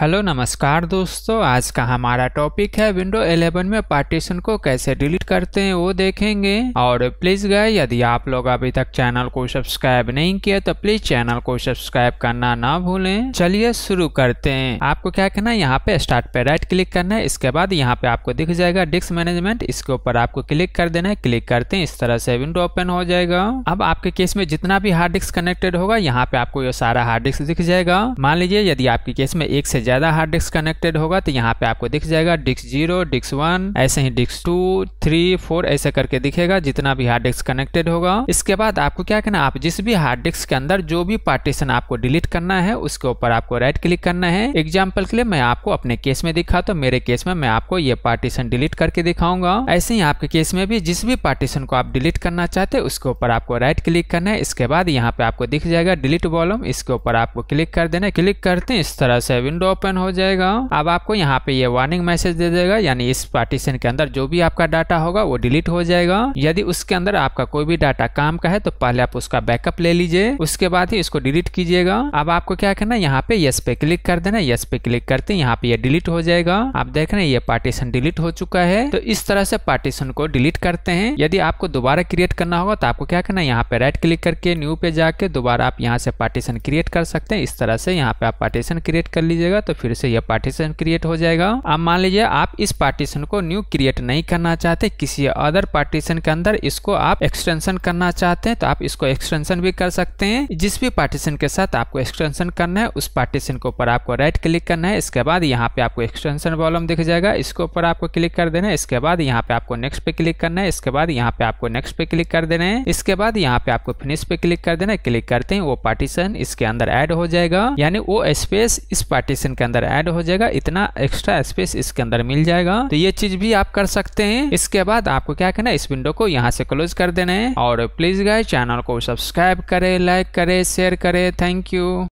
hello नमस्कार दोस्तों आज का हमारा टॉपिक है विंडो 11 में पार्टीशन को कैसे डिलीट करते हैं वो देखेंगे और प्लीज गए यदि आप लोग अभी तक चैनल को सब्सक्राइब नहीं किया तो प्लीज चैनल को सब्सक्राइब करना ना भूलें चलिए शुरू करते हैं आपको क्या करना है यहाँ पे स्टार्ट पे राइट क्लिक करना है इसके बाद यहाँ पे आपको दिख जाएगा डिस्क मैनेजमेंट इसके ऊपर आपको क्लिक कर देना है क्लिक करते हैं इस तरह से विंडो ओपन हो जाएगा अब आपके केस में जितना भी हार्ड डिस्क कनेक्टेड होगा यहाँ पे आपको ये सारा हार्ड डिस्क दिख जाएगा मान लीजिए यदि आपके केस में एक से ज़्यादा हार्ड डिस्क कनेक्टेड होगा तो यहाँ पे आपको दिख जाएगा डिस्क जीरो डिस्क वन ऐसे ही डिस्क टू थ्री फोर ऐसे करके दिखेगा जितना भी हार्ड डिस्क कनेक्टेड होगा इसके बाद आपको क्या करना आप जिस भी हार्ड डिस्क के अंदर जो भी पार्टीशन आपको डिलीट करना है उसके ऊपर आपको राइट क्लिक करना है एग्जाम्पल के लिए मैं आपको अपने केस में दिखा तो मेरे केस में मैं आपको ये पार्टीशन डिलीट करके दिखाऊंगा ऐसे ही आपके केस में भी जिस भी पार्टीशन को आप डिलीट करना चाहते हैं उसके ऊपर आपको राइट क्लिक करना है इसके बाद यहाँ पे आपको दिख जाएगा डिलीट वॉल्यूम इसके ऊपर आपको क्लिक कर देना क्लिक करते हैं इस तरह से विंडो ओपन हो जाएगा अब आपको यहाँ पे ये वार्निंग मैसेज दे देगा यानी इस पार्टीशन के अंदर जो भी आपका डाटा होगा वो डिलीट हो जाएगा यदि उसके अंदर आपका कोई भी डाटा काम का है तो पहले आप उसका बैकअप ले लीजिए उसके बाद ही इसको डिलीट कीजिएगा अब आपको क्या करना है यहाँ पे यस पे क्लिक कर देना यस पे क्लिक करते यहाँ पे ये डिलीट हो जाएगा आप देख रहे हैं ये पार्टीशन डिलीट हो चुका है तो इस तरह से पार्टीशन को डिलीट करते हैं यदि आपको दोबारा क्रिएट करना होगा तो आपको क्या करना है यहाँ पे राइट क्लिक करके न्यू पे जाके दोबारा आप यहाँ से पार्टीशन क्रिएट कर सकते हैं इस तरह से यहाँ पे आप पार्टीशन क्रिएट कर लीजिएगा तो फिर से यह पार्टीशन क्रिएट हो जाएगा अब मान लीजिए आप इस पार्टीशन को न्यू क्रिएट नहीं करना चाहते किसी अदर पार्टीशन के अंदर इसको आप एक्सटेंशन करना चाहते हैं तो आप इसको एक्सटेंशन भी कर सकते हैं जिस भी पार्टीशन के साथ आपको एक्सटेंशन करना है उस पार्टीशन के ऊपर आपको राइट क्लिक करना है इसके बाद यहाँ पे आपको एक्सटेंशन वॉलम दिख जाएगा इसके ऊपर आपको क्लिक कर देना है इसके बाद यहाँ पे आपको नेक्स्ट पे क्लिक करना है इसके बाद यहाँ पे आपको नेक्स्ट पे क्लिक कर देना है इसके बाद यहाँ पे आपको फिनिश पे क्लिक कर देना है क्लिक करते हैं वो पार्टीशन इसके अंदर एड हो जाएगा यानी वो स्पेस इस पार्टीशन के अंदर ऐड हो जाएगा इतना एक्स्ट्रा स्पेस इसके अंदर मिल जाएगा तो ये चीज भी आप कर सकते हैं इसके बाद आपको क्या करना है इस विंडो को यहाँ से क्लोज कर देना है और प्लीज गाय चैनल को सब्सक्राइब करे लाइक करे शेयर करे थैंक यू